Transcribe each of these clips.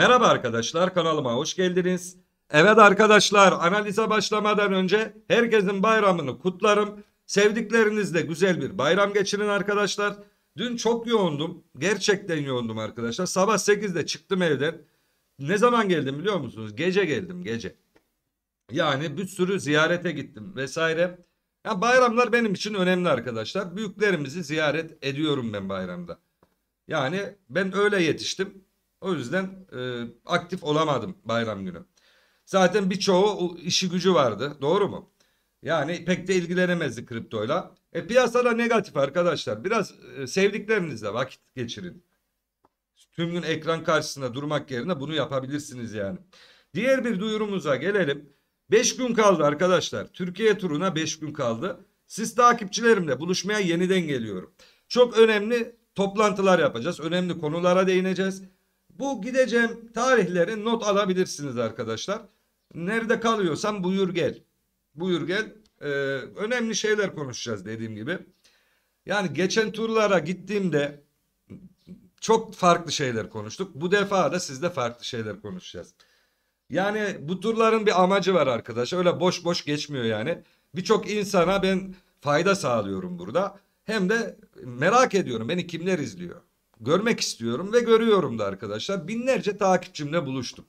Merhaba arkadaşlar kanalıma hoş geldiniz. Evet arkadaşlar analize başlamadan önce herkesin bayramını kutlarım. Sevdiklerinizle güzel bir bayram geçirin arkadaşlar. Dün çok yoğundum. Gerçekten yoğundum arkadaşlar. Sabah 8'de çıktım evden. Ne zaman geldim biliyor musunuz? Gece geldim gece. Yani bir sürü ziyarete gittim vesaire. Ya bayramlar benim için önemli arkadaşlar. Büyüklerimizi ziyaret ediyorum ben bayramda. Yani ben öyle yetiştim. O yüzden e, aktif olamadım bayram günü. Zaten birçoğu işi gücü vardı. Doğru mu? Yani pek de ilgilenemezdi kriptoyla. E piyasada negatif arkadaşlar. Biraz e, sevdiklerinizle vakit geçirin. Tüm gün ekran karşısında durmak yerine bunu yapabilirsiniz yani. Diğer bir duyurumuza gelelim. 5 gün kaldı arkadaşlar. Türkiye turuna 5 gün kaldı. Siz takipçilerimle buluşmaya yeniden geliyorum. Çok önemli toplantılar yapacağız. Önemli konulara değineceğiz. Bu gideceğim tarihleri not alabilirsiniz arkadaşlar. Nerede kalıyorsan buyur gel. Buyur gel. Ee, önemli şeyler konuşacağız dediğim gibi. Yani geçen turlara gittiğimde çok farklı şeyler konuştuk. Bu defa da sizde farklı şeyler konuşacağız. Yani bu turların bir amacı var arkadaş. Öyle boş boş geçmiyor yani. Birçok insana ben fayda sağlıyorum burada. Hem de merak ediyorum beni kimler izliyor. Görmek istiyorum ve görüyorum da arkadaşlar. Binlerce takipçimle buluştum.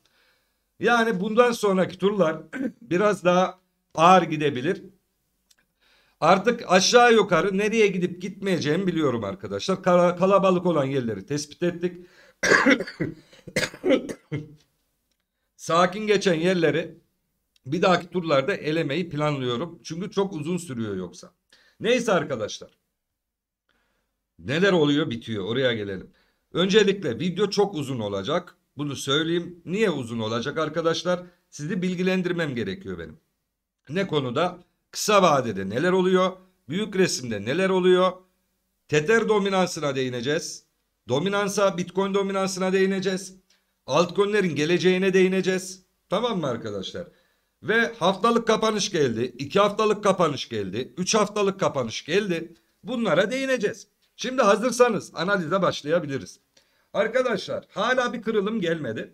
Yani bundan sonraki turlar biraz daha ağır gidebilir. Artık aşağı yukarı nereye gidip gitmeyeceğimi biliyorum arkadaşlar. kalabalık olan yerleri tespit ettik. Sakin geçen yerleri bir dahaki turlarda elemeyi planlıyorum. Çünkü çok uzun sürüyor yoksa. Neyse arkadaşlar. Neler oluyor bitiyor oraya gelelim. Öncelikle video çok uzun olacak. Bunu söyleyeyim. Niye uzun olacak arkadaşlar? Sizi bilgilendirmem gerekiyor benim. Ne konuda? Kısa vadede neler oluyor? Büyük resimde neler oluyor? Tether dominansına değineceğiz. Dominansa, Bitcoin dominansına değineceğiz. Altcoin'lerin geleceğine değineceğiz. Tamam mı arkadaşlar? Ve haftalık kapanış geldi. iki haftalık kapanış geldi. Üç haftalık kapanış geldi. Bunlara değineceğiz. Şimdi hazırsanız analize başlayabiliriz. Arkadaşlar hala bir kırılım gelmedi.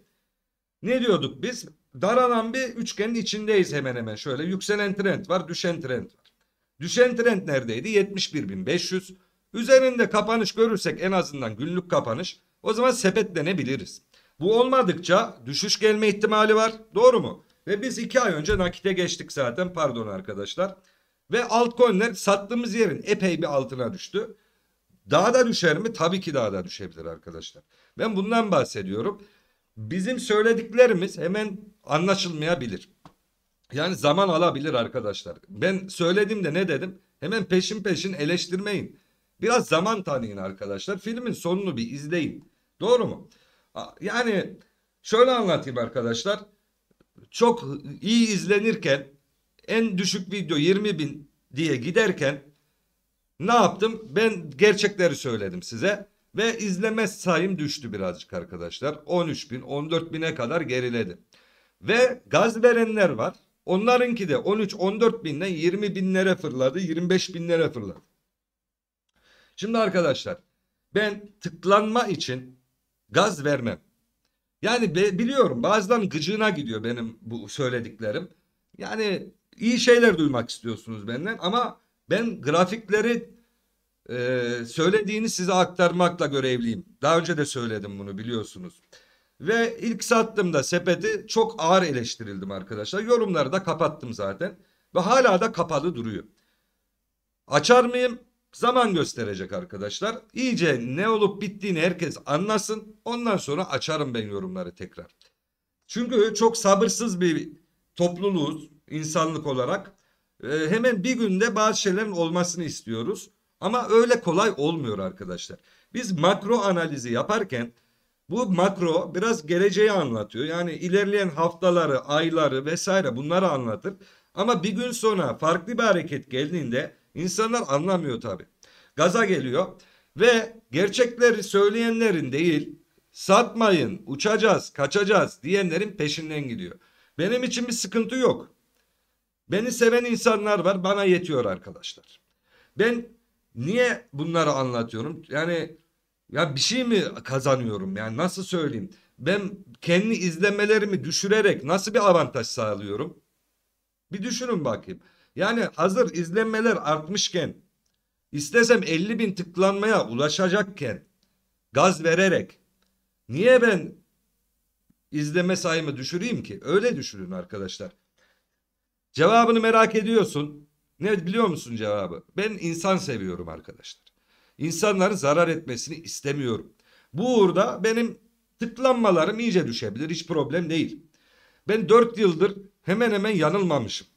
Ne diyorduk biz? Daralan bir üçgenin içindeyiz hemen hemen. Şöyle yükselen trend var, düşen trend var. Düşen trend neredeydi? 71.500. Üzerinde kapanış görürsek en azından günlük kapanış o zaman sepetlenebiliriz. Bu olmadıkça düşüş gelme ihtimali var. Doğru mu? Ve biz iki ay önce nakite geçtik zaten pardon arkadaşlar. Ve altcoin'ler sattığımız yerin epey bir altına düştü. Daha da düşer mi? Tabii ki daha da düşebilir arkadaşlar. Ben bundan bahsediyorum. Bizim söylediklerimiz hemen anlaşılmayabilir. Yani zaman alabilir arkadaşlar. Ben söyledim de ne dedim? Hemen peşin peşin eleştirmeyin. Biraz zaman tanıyın arkadaşlar. Filmin sonunu bir izleyin. Doğru mu? Yani şöyle anlatayım arkadaşlar. Çok iyi izlenirken en düşük video 20 bin diye giderken ne yaptım? Ben gerçekleri söyledim size. Ve izleme sayım düştü birazcık arkadaşlar. 13 bin, 14 bine kadar geriledi. Ve gaz verenler var. Onlarınki de 13-14 binden 20 binlere fırladı. 25 binlere fırladı. Şimdi arkadaşlar ben tıklanma için gaz vermem. Yani biliyorum bazen gıcığına gidiyor benim bu söylediklerim. Yani iyi şeyler duymak istiyorsunuz benden ama ben grafikleri e, söylediğini size aktarmakla görevliyim. Daha önce de söyledim bunu biliyorsunuz. Ve ilk sattığımda sepeti çok ağır eleştirildim arkadaşlar. Yorumları da kapattım zaten. Ve hala da kapalı duruyor. Açar mıyım? Zaman gösterecek arkadaşlar. İyice ne olup bittiğini herkes anlasın. Ondan sonra açarım ben yorumları tekrar. Çünkü çok sabırsız bir topluluğuz insanlık olarak. Ee, hemen bir günde bazı şeylerin olmasını istiyoruz. Ama öyle kolay olmuyor arkadaşlar. Biz makro analizi yaparken bu makro biraz geleceği anlatıyor. Yani ilerleyen haftaları, ayları vesaire bunları anlatır. Ama bir gün sonra farklı bir hareket geldiğinde insanlar anlamıyor tabi. Gaza geliyor ve gerçekleri söyleyenlerin değil satmayın, uçacağız, kaçacağız diyenlerin peşinden gidiyor. Benim için bir sıkıntı yok. Beni seven insanlar var bana yetiyor arkadaşlar. Ben niye bunları anlatıyorum? Yani ya bir şey mi kazanıyorum yani nasıl söyleyeyim? Ben kendi izlemelerimi düşürerek nasıl bir avantaj sağlıyorum? Bir düşünün bakayım. Yani hazır izlenmeler artmışken istesem 50 bin tıklanmaya ulaşacakken gaz vererek niye ben izleme sayımı düşüreyim ki? Öyle düşünün arkadaşlar. Cevabını merak ediyorsun. Ne biliyor musun cevabı? Ben insan seviyorum arkadaşlar. İnsanların zarar etmesini istemiyorum. Bu uğurda benim tıklanmalarım iyice düşebilir. Hiç problem değil. Ben 4 yıldır hemen hemen yanılmamışım.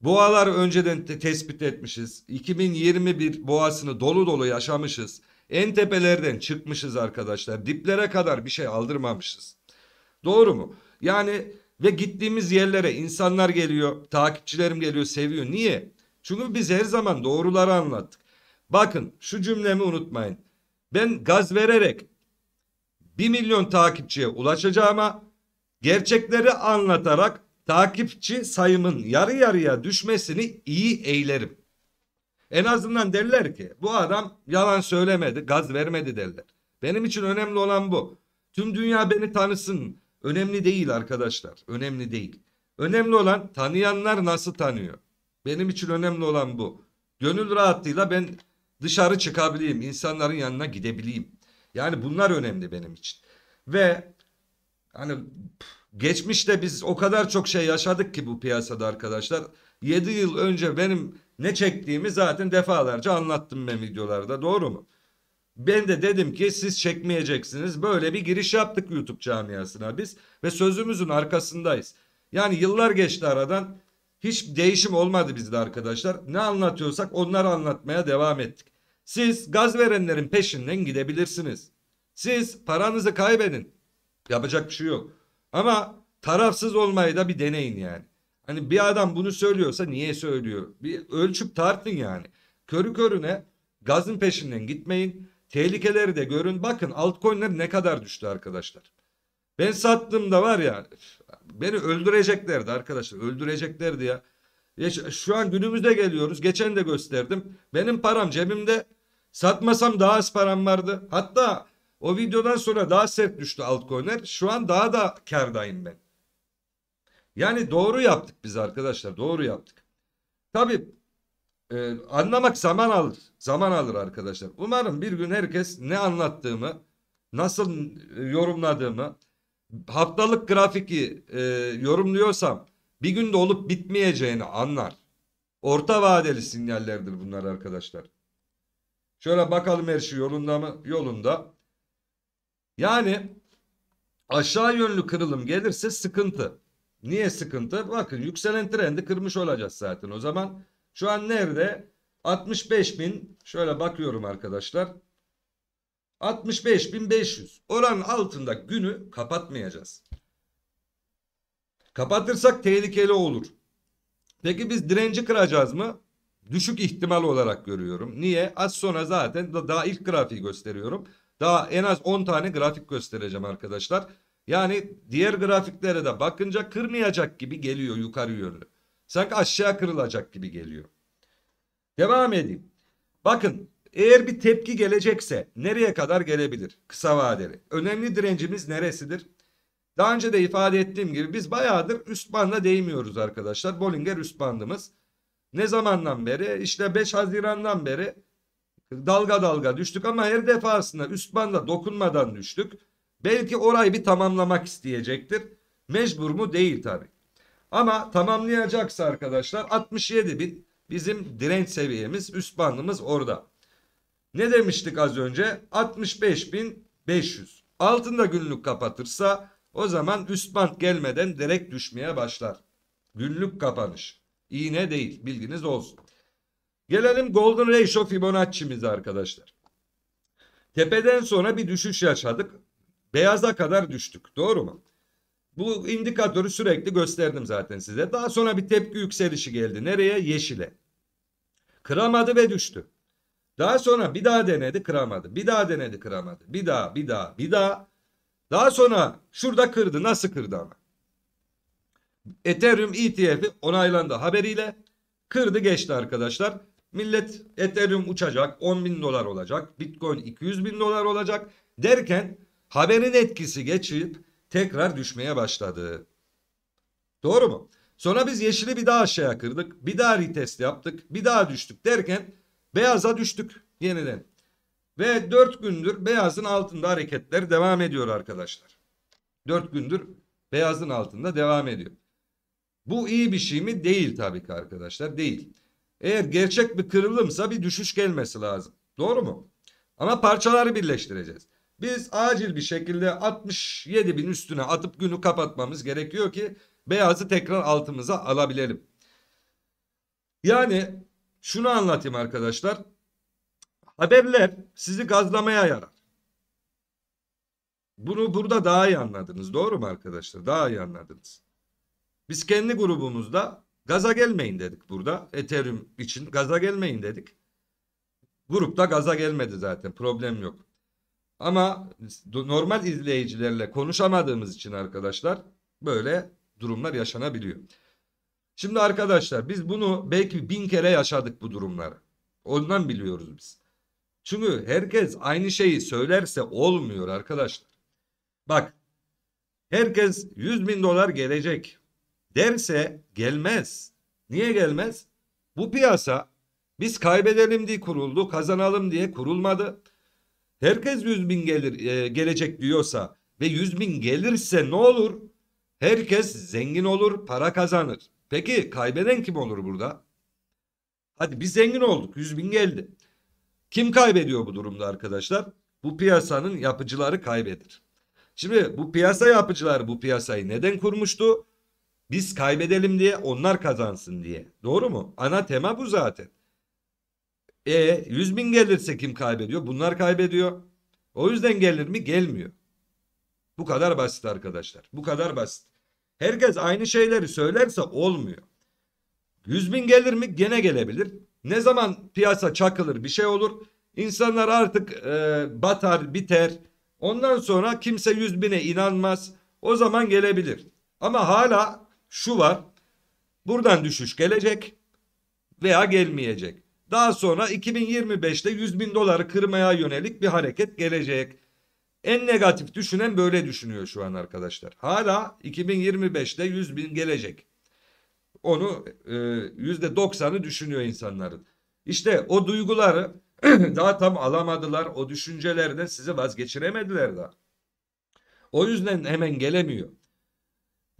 Boğalar önceden te tespit etmişiz. 2021 boğasını dolu dolu yaşamışız. En tepelerden çıkmışız arkadaşlar. Diplere kadar bir şey aldırmamışız. Doğru mu? Yani ve gittiğimiz yerlere insanlar geliyor, takipçilerim geliyor, seviyor. Niye? Çünkü biz her zaman doğruları anlattık. Bakın şu cümlemi unutmayın. Ben gaz vererek 1 milyon takipçiye ulaşacağıma gerçekleri anlatarak takipçi sayımın yarı yarıya düşmesini iyi eğlerim. En azından derler ki bu adam yalan söylemedi, gaz vermedi derler. Benim için önemli olan bu. Tüm dünya beni tanısın. Önemli değil arkadaşlar. Önemli değil. Önemli olan tanıyanlar nasıl tanıyor? Benim için önemli olan bu. Gönül rahatlığıyla ben dışarı çıkabileyim, insanların yanına gidebileyim. Yani bunlar önemli benim için. Ve hani geçmişte biz o kadar çok şey yaşadık ki bu piyasada arkadaşlar. 7 yıl önce benim ne çektiğimi zaten defalarca anlattım ben videolarda doğru mu? Ben de dedim ki siz çekmeyeceksiniz. Böyle bir giriş yaptık YouTube camiasına biz ve sözümüzün arkasındayız. Yani yıllar geçti aradan. Hiç değişim olmadı bizde arkadaşlar. Ne anlatıyorsak onları anlatmaya devam ettik. Siz gaz verenlerin peşinden gidebilirsiniz. Siz paranızı kaybedin. Yapacak bir şey yok. Ama tarafsız olmayı da bir deneyin yani. Hani bir adam bunu söylüyorsa niye söylüyor? Bir ölçüp tartın yani. Körü körüne gazın peşinden gitmeyin. Tehlikeleri de görün. Bakın altcoin'ler ne kadar düştü arkadaşlar. Ben sattığımda var ya beni öldüreceklerdi arkadaşlar. Öldüreceklerdi ya. Şu an günümüzde geliyoruz. Geçen de gösterdim. Benim param cebimde. Satmasam daha az param vardı. Hatta o videodan sonra daha sert düştü altcoin'ler. Şu an daha da kardayım ben. Yani doğru yaptık biz arkadaşlar. Doğru yaptık. Tabii ee, anlamak zaman alır. Zaman alır arkadaşlar. Umarım bir gün herkes ne anlattığımı, nasıl e, yorumladığımı, haftalık grafiki e, yorumluyorsam bir günde olup bitmeyeceğini anlar. Orta vadeli sinyallerdir bunlar arkadaşlar. Şöyle bakalım her şey yolunda mı? Yolunda. Yani aşağı yönlü kırılım gelirse sıkıntı. Niye sıkıntı? Bakın yükselen trendi kırmış olacağız zaten. O zaman şu an nerede? 65 bin. Şöyle bakıyorum arkadaşlar. 65 bin 500. Oran altında günü kapatmayacağız. Kapatırsak tehlikeli olur. Peki biz direnci kıracağız mı? Düşük ihtimal olarak görüyorum. Niye? Az sonra zaten daha ilk grafiği gösteriyorum. Daha en az 10 tane grafik göstereceğim arkadaşlar. Yani diğer grafiklere de bakınca kırmayacak gibi geliyor yukarı yönlü. Sanki aşağı kırılacak gibi geliyor. Devam edeyim. Bakın eğer bir tepki gelecekse nereye kadar gelebilir kısa vadeli? Önemli direncimiz neresidir? Daha önce de ifade ettiğim gibi biz bayağıdır üst banda değmiyoruz arkadaşlar. Bollinger üst bandımız. Ne zamandan beri? İşte 5 Haziran'dan beri dalga dalga düştük ama her defasında üst banda dokunmadan düştük. Belki orayı bir tamamlamak isteyecektir. Mecbur mu? Değil tabi. Ama tamamlayacaksa arkadaşlar 67 bin bizim direnç seviyemiz üst bandımız orada. Ne demiştik az önce? 65.500. Altında günlük kapatırsa o zaman üst band gelmeden direkt düşmeye başlar. Günlük kapanış. iğne değil bilginiz olsun. Gelelim Golden Ratio Fibonacci'mize arkadaşlar. Tepeden sonra bir düşüş yaşadık. Beyaza kadar düştük. Doğru mu? Bu indikatörü sürekli gösterdim zaten size. Daha sonra bir tepki yükselişi geldi. Nereye? Yeşile. Kıramadı ve düştü. Daha sonra bir daha denedi kıramadı. Bir daha denedi kıramadı. Bir daha bir daha bir daha. Daha sonra şurada kırdı. Nasıl kırdı ama? Ethereum ETF'i onaylandı haberiyle. Kırdı geçti arkadaşlar. Millet Ethereum uçacak 10 bin dolar olacak. Bitcoin 200 bin dolar olacak derken haberin etkisi geçip tekrar düşmeye başladı. Doğru mu? Sonra biz yeşili bir daha aşağıya kırdık. Bir daha retest yaptık. Bir daha düştük derken beyaza düştük yeniden. Ve 4 gündür beyazın altında hareketler devam ediyor arkadaşlar. 4 gündür beyazın altında devam ediyor. Bu iyi bir şey mi? Değil tabii ki arkadaşlar. Değil. Eğer gerçek bir kırılımsa bir düşüş gelmesi lazım. Doğru mu? Ama parçaları birleştireceğiz. Biz acil bir şekilde 67 bin üstüne atıp günü kapatmamız gerekiyor ki beyazı tekrar altımıza alabilelim. Yani şunu anlatayım arkadaşlar. Haberler sizi gazlamaya yarar. Bunu burada daha iyi anladınız. Doğru mu arkadaşlar? Daha iyi anladınız. Biz kendi grubumuzda gaza gelmeyin dedik burada. Ethereum için gaza gelmeyin dedik. Grupta gaza gelmedi zaten. Problem yok. Ama normal izleyicilerle konuşamadığımız için arkadaşlar böyle durumlar yaşanabiliyor. Şimdi arkadaşlar biz bunu belki bin kere yaşadık bu durumları. Ondan biliyoruz biz. Çünkü herkes aynı şeyi söylerse olmuyor arkadaşlar. Bak herkes 100 bin dolar gelecek derse gelmez. Niye gelmez? Bu piyasa biz kaybedelim diye kuruldu, kazanalım diye kurulmadı herkes 100 bin gelir, e, gelecek diyorsa ve 100 bin gelirse ne olur? Herkes zengin olur, para kazanır. Peki kaybeden kim olur burada? Hadi biz zengin olduk, 100 bin geldi. Kim kaybediyor bu durumda arkadaşlar? Bu piyasanın yapıcıları kaybedir. Şimdi bu piyasa yapıcılar bu piyasayı neden kurmuştu? Biz kaybedelim diye onlar kazansın diye. Doğru mu? Ana tema bu zaten. E 100 bin gelirse kim kaybediyor? Bunlar kaybediyor. O yüzden gelir mi? Gelmiyor. Bu kadar basit arkadaşlar. Bu kadar basit. Herkes aynı şeyleri söylerse olmuyor. 100 bin gelir mi? Gene gelebilir. Ne zaman piyasa çakılır bir şey olur. İnsanlar artık e, batar biter. Ondan sonra kimse 100 bine inanmaz. O zaman gelebilir. Ama hala şu var. Buradan düşüş gelecek veya gelmeyecek. Daha sonra 2025'te 100 bin doları kırmaya yönelik bir hareket gelecek. En negatif düşünen böyle düşünüyor şu an arkadaşlar. Hala 2025'te 100 bin gelecek. Onu e, %90'ı düşünüyor insanların. İşte o duyguları daha tam alamadılar. O düşüncelerden sizi vazgeçiremediler daha. O yüzden hemen gelemiyor.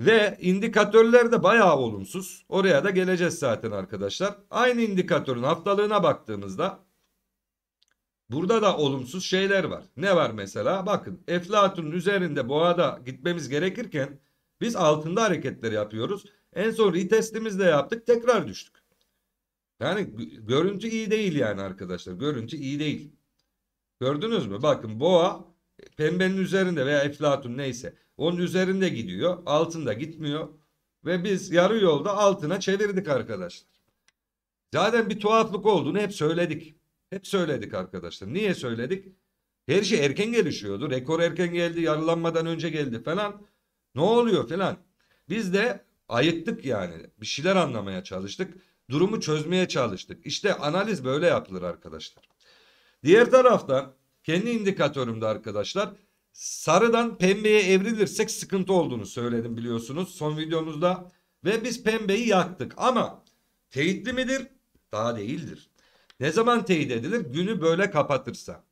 Ve indikatörler de bayağı olumsuz. Oraya da geleceğiz zaten arkadaşlar. Aynı indikatörün haftalığına baktığımızda burada da olumsuz şeyler var. Ne var mesela? Bakın Eflatun'un üzerinde boğada gitmemiz gerekirken biz altında hareketleri yapıyoruz. En son retestimizi de yaptık tekrar düştük. Yani görüntü iyi değil yani arkadaşlar. Görüntü iyi değil. Gördünüz mü? Bakın boğa pembenin üzerinde veya eflatun neyse onun üzerinde gidiyor. Altında gitmiyor. Ve biz yarı yolda altına çevirdik arkadaşlar. Zaten bir tuhaflık olduğunu hep söyledik. Hep söyledik arkadaşlar. Niye söyledik? Her şey erken gelişiyordu. Rekor erken geldi. Yarılanmadan önce geldi falan. Ne oluyor falan. Biz de ayıttık yani. Bir şeyler anlamaya çalıştık. Durumu çözmeye çalıştık. İşte analiz böyle yapılır arkadaşlar. Diğer taraftan kendi indikatörümde arkadaşlar sarıdan pembeye evrilirsek sıkıntı olduğunu söyledim biliyorsunuz son videomuzda. Ve biz pembeyi yaktık ama teyitli midir? Daha değildir. Ne zaman teyit edilir? Günü böyle kapatırsa.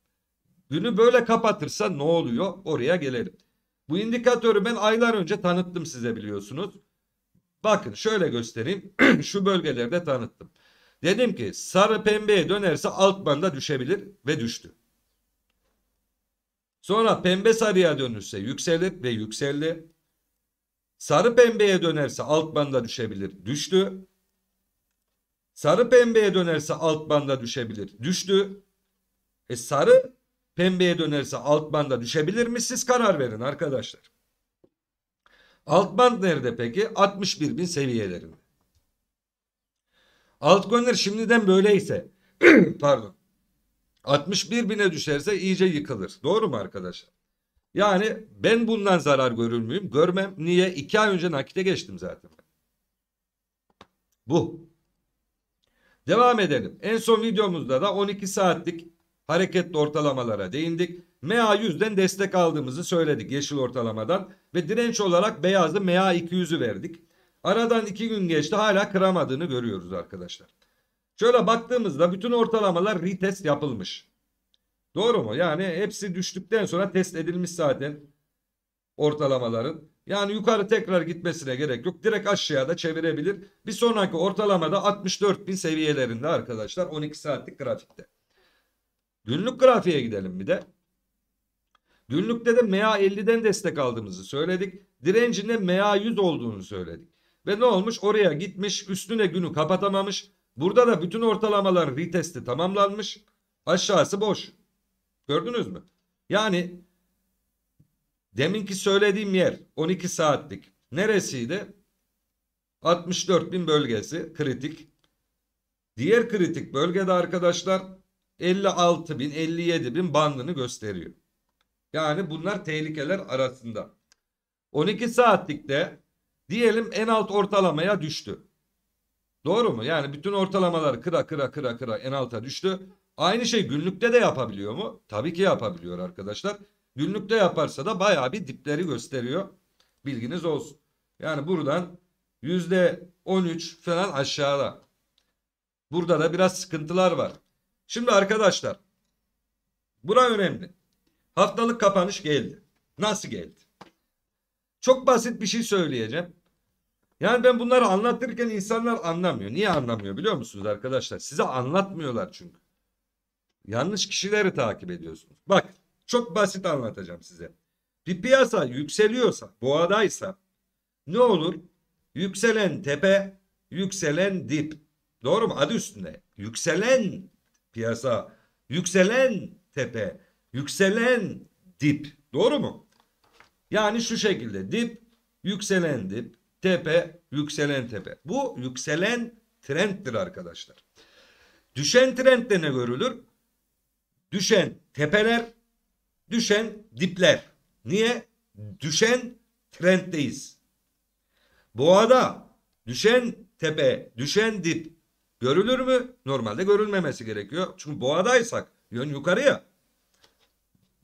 Günü böyle kapatırsa ne oluyor? Oraya gelelim. Bu indikatörü ben aylar önce tanıttım size biliyorsunuz. Bakın şöyle göstereyim. Şu bölgelerde tanıttım. Dedim ki sarı pembeye dönerse alt banda düşebilir ve düştü. Sonra pembe sarıya dönürse yükselir ve yükseldi. Sarı pembeye dönerse alt banda düşebilir. Düştü. Sarı pembeye dönerse alt banda düşebilir. Düştü. E sarı pembeye dönerse alt banda düşebilir mi? Siz karar verin arkadaşlar. Alt band nerede peki? 61 bin seviyelerinde. Altcoin'ler şimdiden böyleyse pardon 61 bine düşerse iyice yıkılır. Doğru mu arkadaşlar? Yani ben bundan zarar görür müyüm? Görmem. Niye? 2 ay önce nakite geçtim zaten. Bu. Devam edelim. En son videomuzda da 12 saatlik hareketli ortalamalara değindik. MA100'den destek aldığımızı söyledik yeşil ortalamadan ve direnç olarak beyazlı MA200'ü verdik. Aradan 2 gün geçti hala kıramadığını görüyoruz arkadaşlar. Şöyle baktığımızda bütün ortalamalar retest yapılmış. Doğru mu? Yani hepsi düştükten sonra test edilmiş zaten ortalamaların. Yani yukarı tekrar gitmesine gerek yok. Direkt aşağıda çevirebilir. Bir sonraki ortalamada 64 bin seviyelerinde arkadaşlar 12 saatlik grafikte. Günlük grafiğe gidelim bir de. Günlükte de MA50'den destek aldığımızı söyledik. Direncinde MA100 olduğunu söyledik. Ve ne olmuş? Oraya gitmiş üstüne günü kapatamamış. Burada da bütün ortalamalar retesti tamamlanmış. Aşağısı boş. Gördünüz mü? Yani deminki söylediğim yer 12 saatlik. Neresiydi? 64 bin bölgesi kritik. Diğer kritik bölgede arkadaşlar 56 bin 57 bin bandını gösteriyor. Yani bunlar tehlikeler arasında. 12 saatlikte diyelim en alt ortalamaya düştü. Doğru mu? Yani bütün ortalamalar kıra kıra kıra kıra en alta düştü. Aynı şey günlükte de yapabiliyor mu? Tabii ki yapabiliyor arkadaşlar. Günlükte yaparsa da bayağı bir dipleri gösteriyor. Bilginiz olsun. Yani buradan %13 falan aşağıda. Burada da biraz sıkıntılar var. Şimdi arkadaşlar bura önemli. Haftalık kapanış geldi. Nasıl geldi? Çok basit bir şey söyleyeceğim. Yani ben bunları anlatırken insanlar anlamıyor. Niye anlamıyor biliyor musunuz arkadaşlar? Size anlatmıyorlar çünkü. Yanlış kişileri takip ediyorsunuz. Bak çok basit anlatacağım size. Bir piyasa yükseliyorsa, boğadaysa ne olur? Yükselen tepe, yükselen dip. Doğru mu? Adı üstünde. Yükselen piyasa, yükselen tepe, yükselen dip. Doğru mu? Yani şu şekilde dip, yükselen dip, tepe, yükselen tepe. Bu yükselen trenddir arkadaşlar. Düşen trendde ne görülür? Düşen tepeler, düşen dipler. Niye? Düşen trenddeyiz. Boğada düşen tepe, düşen dip görülür mü? Normalde görülmemesi gerekiyor. Çünkü boğadaysak yön yukarıya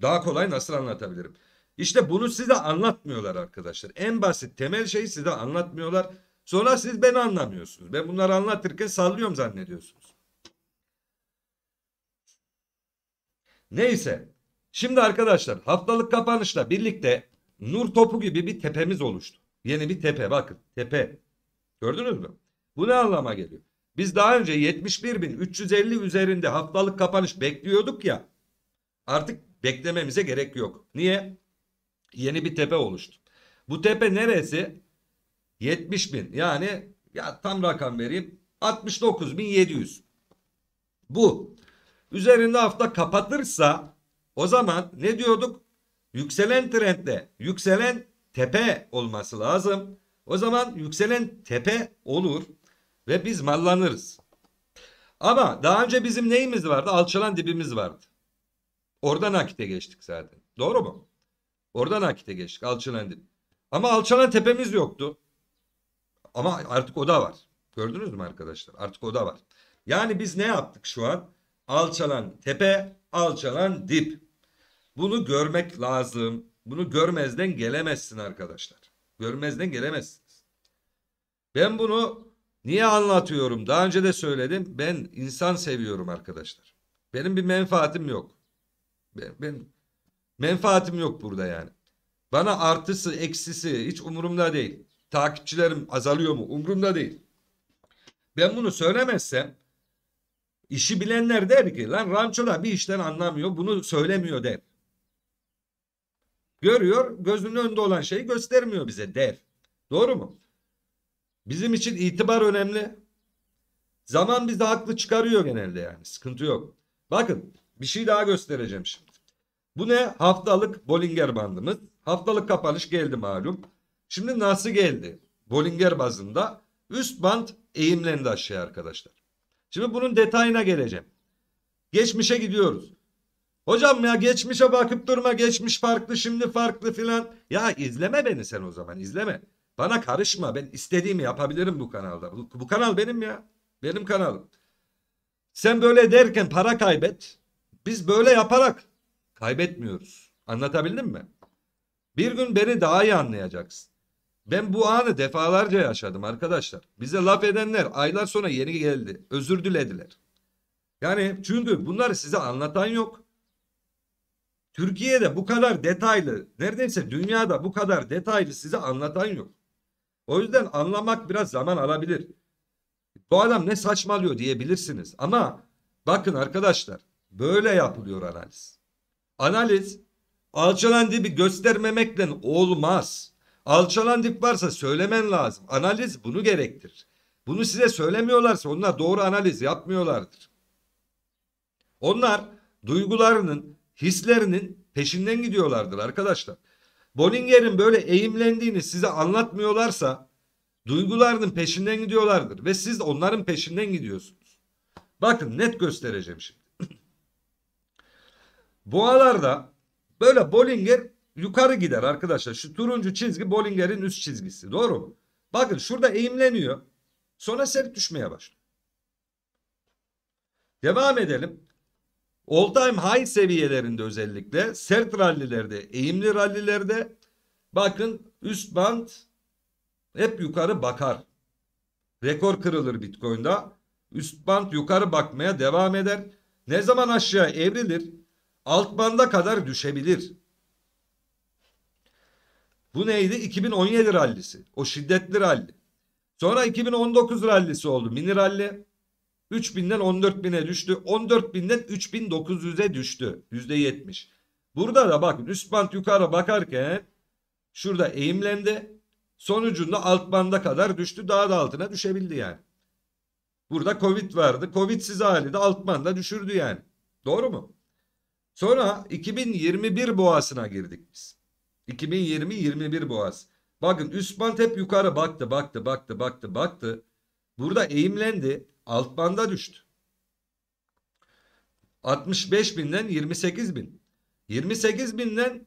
daha kolay nasıl anlatabilirim? İşte bunu size anlatmıyorlar arkadaşlar. En basit temel şeyi size anlatmıyorlar. Sonra siz beni anlamıyorsunuz. Ben bunları anlatırken sallıyorum zannediyorsunuz. Neyse. Şimdi arkadaşlar haftalık kapanışla birlikte nur topu gibi bir tepemiz oluştu. Yeni bir tepe bakın tepe. Gördünüz mü? Bu ne anlama geliyor? Biz daha önce 71.350 üzerinde haftalık kapanış bekliyorduk ya. Artık beklememize gerek yok. Niye? yeni bir tepe oluştu. Bu tepe neresi? 70 bin. Yani ya tam rakam vereyim. 69.700. Bu. Üzerinde hafta kapatırsa o zaman ne diyorduk? Yükselen trendle, yükselen tepe olması lazım. O zaman yükselen tepe olur ve biz mallanırız. Ama daha önce bizim neyimiz vardı? Alçalan dibimiz vardı. Orada nakite geçtik zaten. Doğru mu? Oradan akite geçtik alçalan Ama alçalan tepemiz yoktu. Ama artık o da var. Gördünüz mü arkadaşlar? Artık o da var. Yani biz ne yaptık şu an? Alçalan tepe, alçalan dip. Bunu görmek lazım. Bunu görmezden gelemezsin arkadaşlar. Görmezden gelemezsiniz. Ben bunu niye anlatıyorum? Daha önce de söyledim. Ben insan seviyorum arkadaşlar. Benim bir menfaatim yok. Ben, ben Menfaatim yok burada yani. Bana artısı eksisi hiç umurumda değil. Takipçilerim azalıyor mu umurumda değil. Ben bunu söylemezsem işi bilenler der ki lan rançola bir işten anlamıyor bunu söylemiyor der. Görüyor gözünün önünde olan şeyi göstermiyor bize der. Doğru mu? Bizim için itibar önemli. Zaman bizi haklı çıkarıyor genelde yani sıkıntı yok. Bakın bir şey daha göstereceğim şimdi. Bu ne? Haftalık Bollinger bandımız. Haftalık kapanış geldi malum. Şimdi nasıl geldi? Bollinger bazında üst band eğimlendi aşağıya arkadaşlar. Şimdi bunun detayına geleceğim. Geçmişe gidiyoruz. Hocam ya geçmişe bakıp durma geçmiş farklı şimdi farklı filan. Ya izleme beni sen o zaman izleme. Bana karışma ben istediğimi yapabilirim bu kanalda. Bu, bu kanal benim ya. Benim kanalım. Sen böyle derken para kaybet. Biz böyle yaparak kaybetmiyoruz. Anlatabildim mi? Bir gün beni daha iyi anlayacaksın. Ben bu anı defalarca yaşadım arkadaşlar. Bize laf edenler aylar sonra yeni geldi. Özür dilediler. Yani çünkü bunları size anlatan yok. Türkiye'de bu kadar detaylı, neredeyse dünyada bu kadar detaylı size anlatan yok. O yüzden anlamak biraz zaman alabilir. Bu adam ne saçmalıyor diyebilirsiniz. Ama bakın arkadaşlar böyle yapılıyor analiz. Analiz alçalan bir göstermemekle olmaz. Alçalandık varsa söylemen lazım. Analiz bunu gerektir. Bunu size söylemiyorlarsa onlar doğru analiz yapmıyorlardır. Onlar duygularının, hislerinin peşinden gidiyorlardır arkadaşlar. Bollinger'in böyle eğimlendiğini size anlatmıyorlarsa duygularının peşinden gidiyorlardır ve siz onların peşinden gidiyorsunuz. Bakın net göstereceğim şimdi. Boğalarda böyle Bollinger yukarı gider arkadaşlar. Şu turuncu çizgi Bollinger'in üst çizgisi. Doğru mu? Bakın şurada eğimleniyor. Sonra sert düşmeye başlıyor. Devam edelim. All time high seviyelerinde özellikle sert rallilerde, eğimli rallilerde bakın üst band hep yukarı bakar. Rekor kırılır Bitcoin'da. Üst band yukarı bakmaya devam eder. Ne zaman aşağı evrilir? alt banda kadar düşebilir. Bu neydi? 2017 rallisi. O şiddetli ralli. Sonra 2019 rallisi oldu. Mini ralli. 3000'den 14000'e düştü. 14000'den 3900'e düştü. %70. Burada da bakın üst band yukarı bakarken şurada eğimlendi. Sonucunda alt banda kadar düştü. Daha da altına düşebildi yani. Burada Covid vardı. Covid'siz hali de alt banda düşürdü yani. Doğru mu? Sonra 2021 boğasına girdik biz. 2020-21 boğaz. Bakın üst band hep yukarı baktı baktı baktı baktı baktı. Burada eğimlendi. Alt banda düştü. 65 binden 28 bin. 28 binden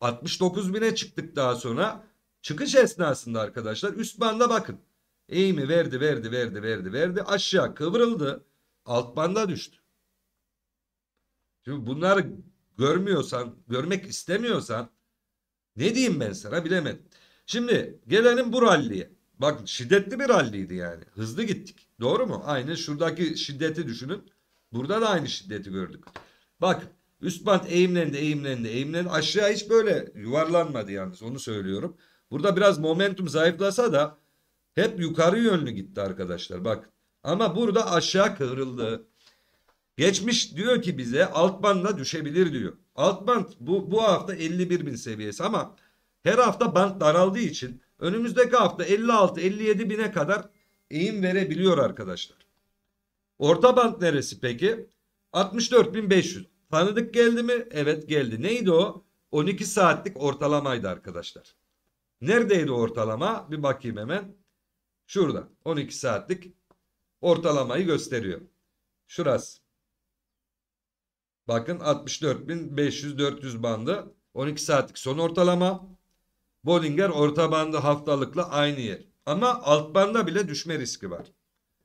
69 bine çıktık daha sonra. Çıkış esnasında arkadaşlar üst banda bakın. Eğimi verdi verdi verdi verdi verdi aşağı kıvrıldı. Alt banda düştü. Şimdi bunları görmüyorsan, görmek istemiyorsan ne diyeyim ben sana bilemedim. Şimdi gelelim bu ralliye. Bak şiddetli bir ralliydi yani. Hızlı gittik. Doğru mu? Aynı şuradaki şiddeti düşünün. Burada da aynı şiddeti gördük. Bak üst band eğimlendi, eğimlendi, eğimlendi. Aşağı hiç böyle yuvarlanmadı yalnız onu söylüyorum. Burada biraz momentum zayıflasa da hep yukarı yönlü gitti arkadaşlar. Bak ama burada aşağı kıvrıldı. Geçmiş diyor ki bize alt bandla düşebilir diyor. Alt band bu, bu hafta 51 bin seviyesi ama her hafta band daraldığı için önümüzdeki hafta 56-57 bine kadar eğim verebiliyor arkadaşlar. Orta band neresi peki? 64.500. Tanıdık geldi mi? Evet geldi. Neydi o? 12 saatlik ortalamaydı arkadaşlar. Neredeydi ortalama? Bir bakayım hemen. Şurada 12 saatlik ortalamayı gösteriyor. Şurası. Bakın 64.500-400 bandı 12 saatlik son ortalama. Bollinger orta bandı haftalıkla aynı yer. Ama alt banda bile düşme riski var.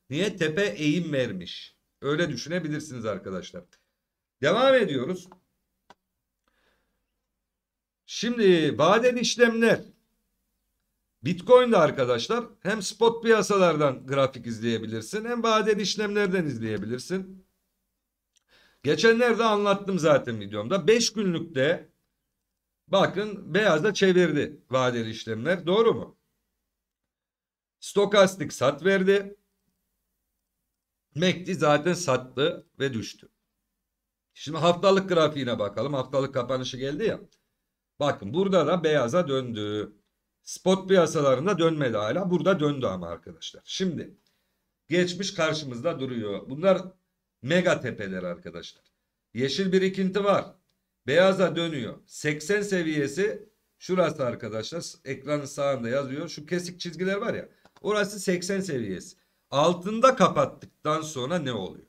Niye? Tepe eğim vermiş. Öyle düşünebilirsiniz arkadaşlar. Devam ediyoruz. Şimdi vadeli işlemler. Bitcoin'de arkadaşlar hem spot piyasalardan grafik izleyebilirsin hem vadeli işlemlerden izleyebilirsin. Geçenlerde anlattım zaten videomda. 5 günlükte bakın beyazda çevirdi vadeli işlemler. Doğru mu? Stokastik sat verdi. MACD zaten sattı ve düştü. Şimdi haftalık grafiğine bakalım. Haftalık kapanışı geldi ya. Bakın burada da beyaza döndü. Spot piyasalarında dönmedi hala. Burada döndü ama arkadaşlar. Şimdi geçmiş karşımızda duruyor. Bunlar Mega tepeler arkadaşlar. Yeşil birikinti var. Beyaza dönüyor. 80 seviyesi şurası arkadaşlar. Ekranın sağında yazıyor. Şu kesik çizgiler var ya. Orası 80 seviyesi. Altında kapattıktan sonra ne oluyor?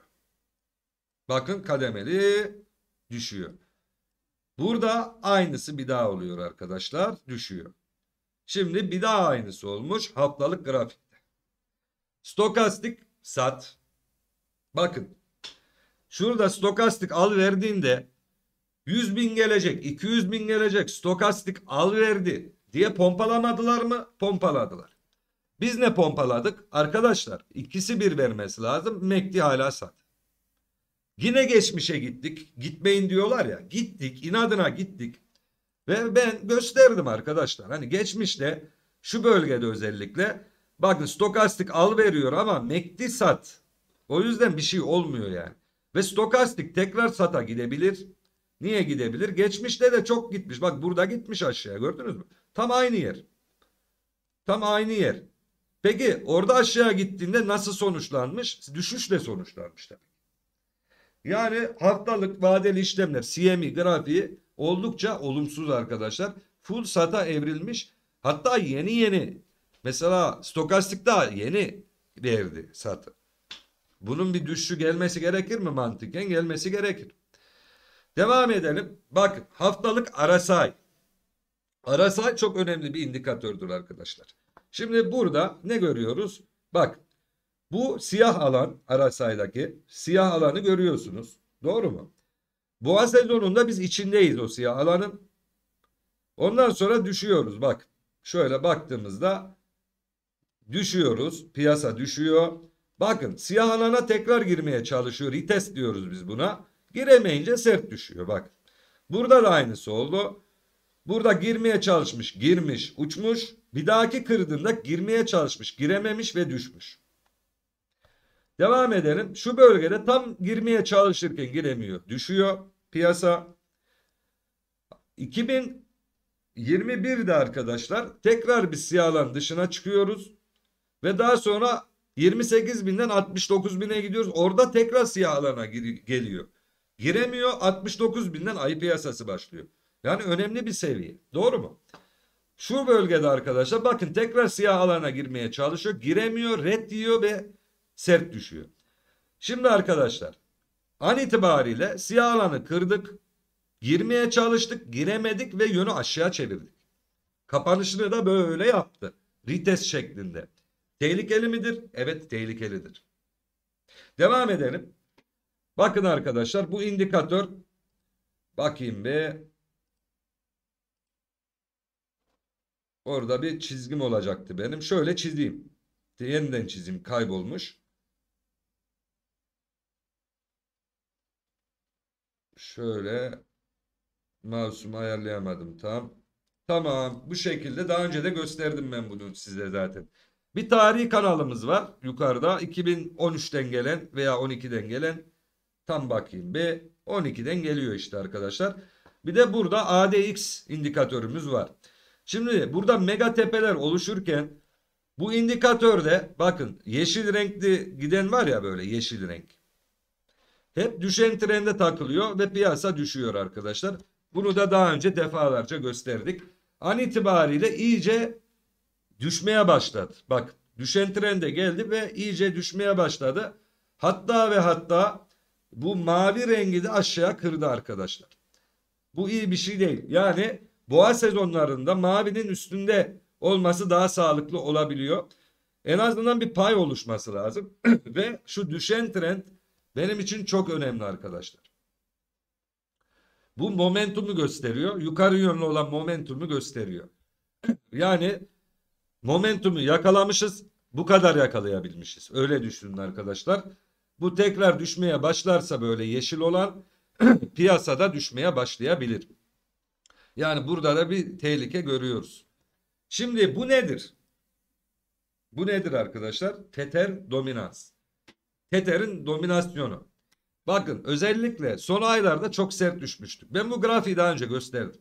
Bakın kademeli düşüyor. Burada aynısı bir daha oluyor arkadaşlar. Düşüyor. Şimdi bir daha aynısı olmuş haftalık grafikte. Stokastik sat. Bakın Şurada stokastik al verdiğinde 100 bin gelecek, 200 bin gelecek, stokastik al verdi diye pompalamadılar mı? Pompaladılar. Biz ne pompaladık? Arkadaşlar ikisi bir vermesi lazım. Mekti hala sat. Yine geçmişe gittik. Gitmeyin diyorlar ya. Gittik. inadına gittik. Ve ben gösterdim arkadaşlar. Hani geçmişte şu bölgede özellikle bakın stokastik al veriyor ama mekti sat. O yüzden bir şey olmuyor yani. Ve stokastik tekrar sata gidebilir. Niye gidebilir? Geçmişte de çok gitmiş. Bak burada gitmiş aşağıya gördünüz mü? Tam aynı yer. Tam aynı yer. Peki orada aşağı gittiğinde nasıl sonuçlanmış? Düşüşle sonuçlanmış tabii. Yani haftalık vadeli işlemler CME grafiği oldukça olumsuz arkadaşlar. Full sata evrilmiş. Hatta yeni yeni mesela stokastik daha yeni verdi satı. Bunun bir düşüşü gelmesi gerekir mi mantıken? Gelmesi gerekir. Devam edelim. Bak haftalık RSI. RSI çok önemli bir indikatördür arkadaşlar. Şimdi burada ne görüyoruz? Bak bu siyah alan RSI'daki siyah alanı görüyorsunuz. Doğru mu? Boğa sezonunda biz içindeyiz o siyah alanın. Ondan sonra düşüyoruz bak. Şöyle baktığımızda düşüyoruz. Piyasa düşüyor. Bakın siyah alana tekrar girmeye çalışıyor. Hites diyoruz biz buna. Giremeyince sert düşüyor bak. Burada da aynısı oldu. Burada girmeye çalışmış, girmiş, uçmuş. Bir dahaki kırdığında girmeye çalışmış, girememiş ve düşmüş. Devam edelim. Şu bölgede tam girmeye çalışırken giremiyor. Düşüyor piyasa. 2021'de arkadaşlar tekrar bir siyah alan dışına çıkıyoruz. Ve daha sonra 28 binden 69 bine gidiyoruz. Orada tekrar siyah alana geliyor. Giremiyor 69 binden ayı piyasası başlıyor. Yani önemli bir seviye. Doğru mu? Şu bölgede arkadaşlar bakın tekrar siyah alana girmeye çalışıyor. Giremiyor, red diyor ve sert düşüyor. Şimdi arkadaşlar an itibariyle siyah alanı kırdık. Girmeye çalıştık, giremedik ve yönü aşağı çevirdik. Kapanışını da böyle yaptı. Rites şeklinde. Tehlikeli midir? Evet tehlikelidir. Devam edelim. Bakın arkadaşlar bu indikatör bakayım be. Orada bir çizgim olacaktı benim. Şöyle çizeyim. Yeniden çizeyim kaybolmuş. Şöyle mouse'umu ayarlayamadım tam. Tamam bu şekilde daha önce de gösterdim ben bunu size zaten. Bir tarihi kanalımız var yukarıda 2013'ten gelen veya 12'den gelen tam bakayım bir 12'den geliyor işte arkadaşlar. Bir de burada ADX indikatörümüz var. Şimdi burada mega tepeler oluşurken bu indikatörde bakın yeşil renkli giden var ya böyle yeşil renk. Hep düşen trende takılıyor ve piyasa düşüyor arkadaşlar. Bunu da daha önce defalarca gösterdik. An itibariyle iyice düşmeye başladı. Bak düşen trende geldi ve iyice düşmeye başladı. Hatta ve hatta bu mavi rengi de aşağı kırdı arkadaşlar. Bu iyi bir şey değil. Yani boğa sezonlarında mavinin üstünde olması daha sağlıklı olabiliyor. En azından bir pay oluşması lazım. ve şu düşen trend benim için çok önemli arkadaşlar. Bu momentumu gösteriyor. Yukarı yönlü olan momentumu gösteriyor. Yani Momentumu yakalamışız. Bu kadar yakalayabilmişiz. Öyle düşünün arkadaşlar. Bu tekrar düşmeye başlarsa böyle yeşil olan piyasada düşmeye başlayabilir. Yani burada da bir tehlike görüyoruz. Şimdi bu nedir? Bu nedir arkadaşlar? Tether dominans. Tether'in dominasyonu. Bakın özellikle son aylarda çok sert düşmüştük. Ben bu grafiği daha önce gösterdim.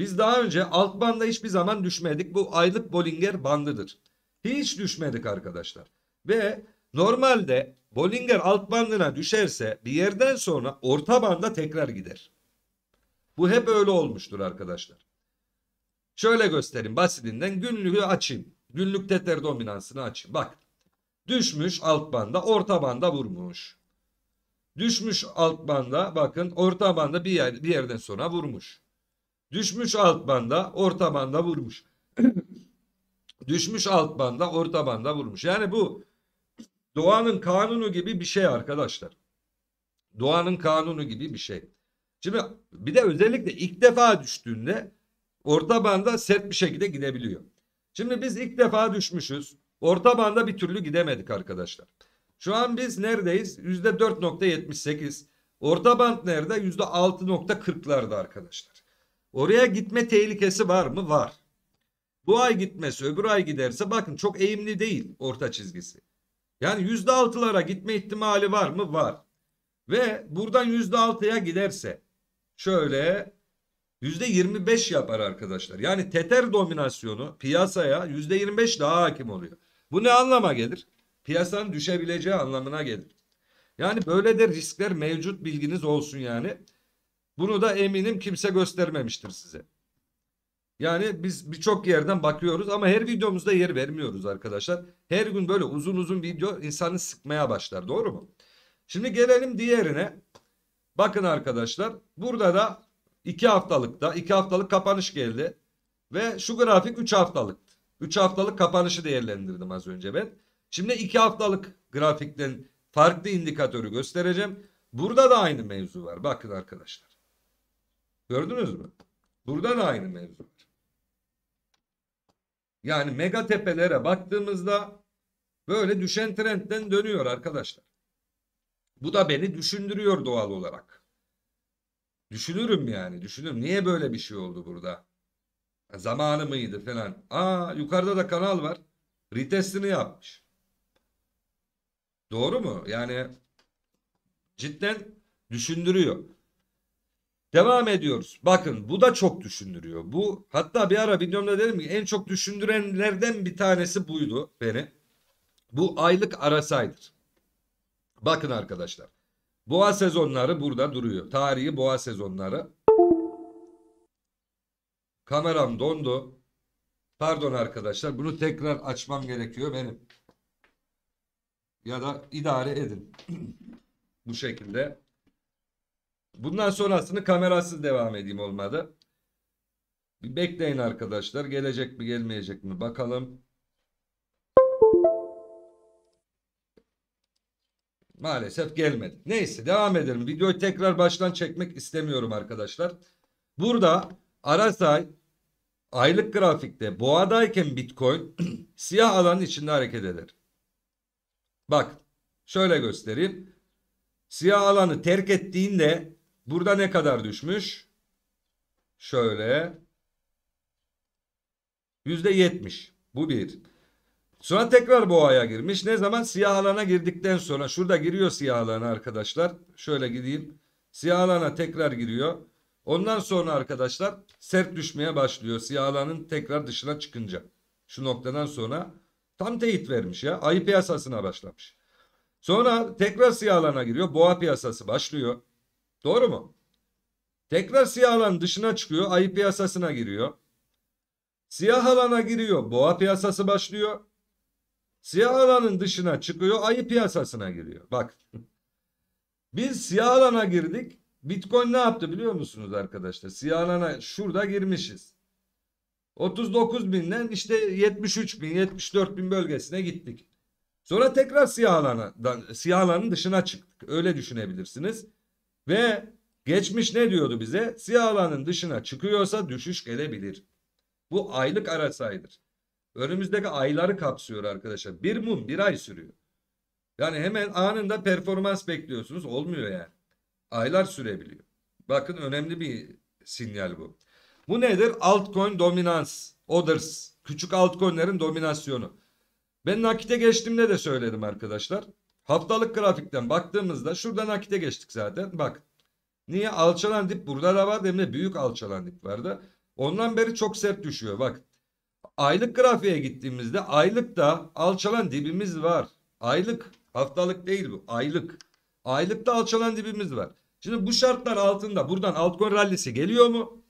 Biz daha önce alt banda hiçbir zaman düşmedik. Bu aylık Bollinger bandıdır. Hiç düşmedik arkadaşlar. Ve normalde Bollinger alt bandına düşerse bir yerden sonra orta banda tekrar gider. Bu hep öyle olmuştur arkadaşlar. Şöyle göstereyim basitinden günlüğü açayım. Günlük tetler dominansını açayım. Bak düşmüş alt banda orta banda vurmuş. Düşmüş alt banda bakın orta banda bir, yer, bir yerden sonra vurmuş. Düşmüş alt banda, orta banda vurmuş. Düşmüş alt banda, orta banda vurmuş. Yani bu doğanın kanunu gibi bir şey arkadaşlar. Doğanın kanunu gibi bir şey. Şimdi bir de özellikle ilk defa düştüğünde orta banda sert bir şekilde gidebiliyor. Şimdi biz ilk defa düşmüşüz. Orta banda bir türlü gidemedik arkadaşlar. Şu an biz neredeyiz? %4.78. Orta band nerede? %6.40'larda arkadaşlar. Oraya gitme tehlikesi var mı? Var. Bu ay gitmesi öbür ay giderse bakın çok eğimli değil orta çizgisi. Yani yüzde altılara gitme ihtimali var mı? Var. Ve buradan yüzde altıya giderse şöyle yüzde yirmi beş yapar arkadaşlar. Yani teter dominasyonu piyasaya yüzde yirmi beş daha hakim oluyor. Bu ne anlama gelir? Piyasanın düşebileceği anlamına gelir. Yani böyle de riskler mevcut bilginiz olsun yani. Bunu da eminim kimse göstermemiştir size. Yani biz birçok yerden bakıyoruz ama her videomuzda yer vermiyoruz arkadaşlar. Her gün böyle uzun uzun video insanı sıkmaya başlar doğru mu? Şimdi gelelim diğerine. Bakın arkadaşlar burada da 2 haftalıkta 2 haftalık kapanış geldi. Ve şu grafik 3 haftalıktı. 3 haftalık kapanışı değerlendirdim az önce ben. Şimdi 2 haftalık grafikten farklı indikatörü göstereceğim. Burada da aynı mevzu var. Bakın arkadaşlar. Gördünüz mü? Burada da aynı mevzu var. Yani mega tepelere baktığımızda böyle düşen trendden dönüyor arkadaşlar. Bu da beni düşündürüyor doğal olarak. Düşünürüm yani düşünürüm. Niye böyle bir şey oldu burada? Zamanı mıydı falan. Aa yukarıda da kanal var. Retestini yapmış. Doğru mu? Yani cidden düşündürüyor. Devam ediyoruz. Bakın bu da çok düşündürüyor. Bu hatta bir ara videomda dedim ki en çok düşündürenlerden bir tanesi buydu beni. Bu aylık arasaydır. Bakın arkadaşlar. Boğa sezonları burada duruyor. Tarihi boğa sezonları. Kameram dondu. Pardon arkadaşlar bunu tekrar açmam gerekiyor benim. Ya da idare edin. bu şekilde. Bundan sonrasını kamerasız devam edeyim olmadı. Bir bekleyin arkadaşlar. Gelecek mi gelmeyecek mi bakalım. Maalesef gelmedi. Neyse devam edelim. Videoyu tekrar baştan çekmek istemiyorum arkadaşlar. Burada Arasay aylık grafikte boğadayken Bitcoin siyah alanın içinde hareket eder. Bak şöyle göstereyim. Siyah alanı terk ettiğinde Burada ne kadar düşmüş? Şöyle. %70. Bu bir. Sonra tekrar boğaya girmiş. Ne zaman? Siyah alana girdikten sonra. Şurada giriyor siyah alana arkadaşlar. Şöyle gideyim. Siyah alana tekrar giriyor. Ondan sonra arkadaşlar sert düşmeye başlıyor. Siyah alanın tekrar dışına çıkınca. Şu noktadan sonra tam teyit vermiş ya. Ayı piyasasına başlamış. Sonra tekrar siyah alana giriyor. Boğa piyasası başlıyor. Doğru mu? Tekrar siyah alan dışına çıkıyor. Ayı piyasasına giriyor. Siyah alana giriyor. Boğa piyasası başlıyor. Siyah alanın dışına çıkıyor. Ayı piyasasına giriyor. Bak. Biz siyah alana girdik. Bitcoin ne yaptı biliyor musunuz arkadaşlar? Siyah alana şurada girmişiz. 39 binden işte 73 bin 74 bin bölgesine gittik. Sonra tekrar siyah alana, siyah alanın dışına çıktık. Öyle düşünebilirsiniz. Ve geçmiş ne diyordu bize? Siyah alanın dışına çıkıyorsa düşüş gelebilir. Bu aylık araç sayıdır. Önümüzdeki ayları kapsıyor arkadaşlar. Bir mum bir ay sürüyor. Yani hemen anında performans bekliyorsunuz. Olmuyor yani. Aylar sürebiliyor. Bakın önemli bir sinyal bu. Bu nedir? Altcoin dominans. Others. Küçük altcoinlerin dominasyonu. Ben nakite geçtiğimde de söyledim arkadaşlar. Haftalık grafikten baktığımızda şurada nakite geçtik zaten. Bak. Niye? Alçalan dip burada da var hem büyük alçalan dip vardı. Ondan beri çok sert düşüyor bak. Aylık grafiğe gittiğimizde aylıkta alçalan dibimiz var. Aylık haftalık değil bu aylık. Aylıkta alçalan dibimiz var. Şimdi bu şartlar altında buradan altcoin rallisi geliyor mu?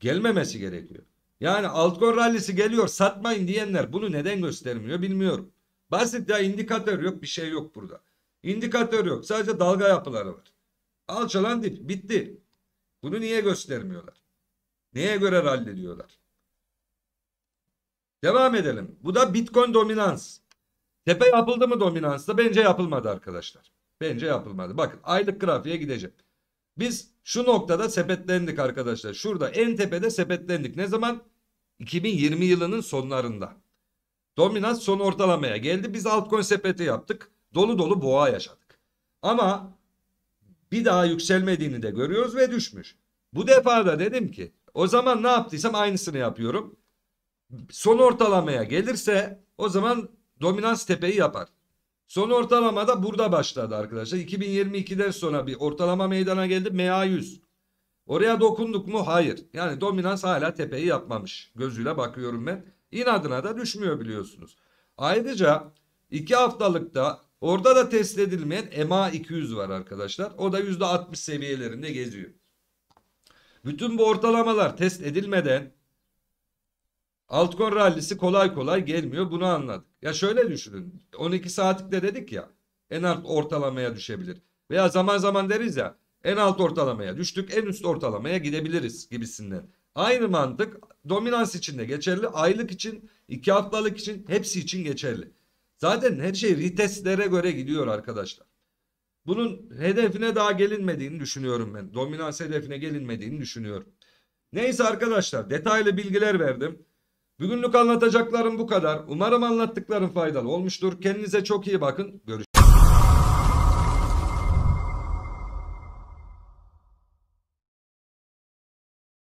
Gelmemesi gerekiyor. Yani altcoin rallisi geliyor satmayın diyenler bunu neden göstermiyor bilmiyorum. Basit ya indikatör yok bir şey yok burada. İndikatör yok sadece dalga yapıları var. Alçalan dip bitti. Bunu niye göstermiyorlar? Neye göre hallediyorlar? Devam edelim. Bu da Bitcoin dominans. Tepe yapıldı mı dominansta? Bence yapılmadı arkadaşlar. Bence yapılmadı. Bakın aylık grafiğe gideceğim. Biz şu noktada sepetlendik arkadaşlar. Şurada en tepede sepetlendik. Ne zaman? 2020 yılının sonlarında. Dominans son ortalamaya geldi. Biz altcoin sepeti yaptık. Dolu dolu boğa yaşadık. Ama bir daha yükselmediğini de görüyoruz ve düşmüş. Bu defa da dedim ki o zaman ne yaptıysam aynısını yapıyorum. Son ortalamaya gelirse o zaman dominans tepeyi yapar. Son ortalama da burada başladı arkadaşlar. 2022'den sonra bir ortalama meydana geldi. MA100. Oraya dokunduk mu? Hayır. Yani dominans hala tepeyi yapmamış. Gözüyle bakıyorum ben inadına da düşmüyor biliyorsunuz. Ayrıca 2 haftalıkta orada da test edilmeyen EMA 200 var arkadaşlar. O da %60 seviyelerinde geziyor. Bütün bu ortalamalar test edilmeden altcoin rallisi kolay kolay gelmiyor. Bunu anladık. Ya şöyle düşünün. 12 saatlik de dedik ya en alt ortalamaya düşebilir. Veya zaman zaman deriz ya en alt ortalamaya düştük en üst ortalamaya gidebiliriz gibisinden. Aynı mantık dominans için de geçerli. Aylık için, iki haftalık için hepsi için geçerli. Zaten her şey vitestlere göre gidiyor arkadaşlar. Bunun hedefine daha gelinmediğini düşünüyorum ben. Dominans hedefine gelinmediğini düşünüyorum. Neyse arkadaşlar detaylı bilgiler verdim. Bugünlük anlatacaklarım bu kadar. Umarım anlattıklarım faydalı olmuştur. Kendinize çok iyi bakın. Görüşürüz.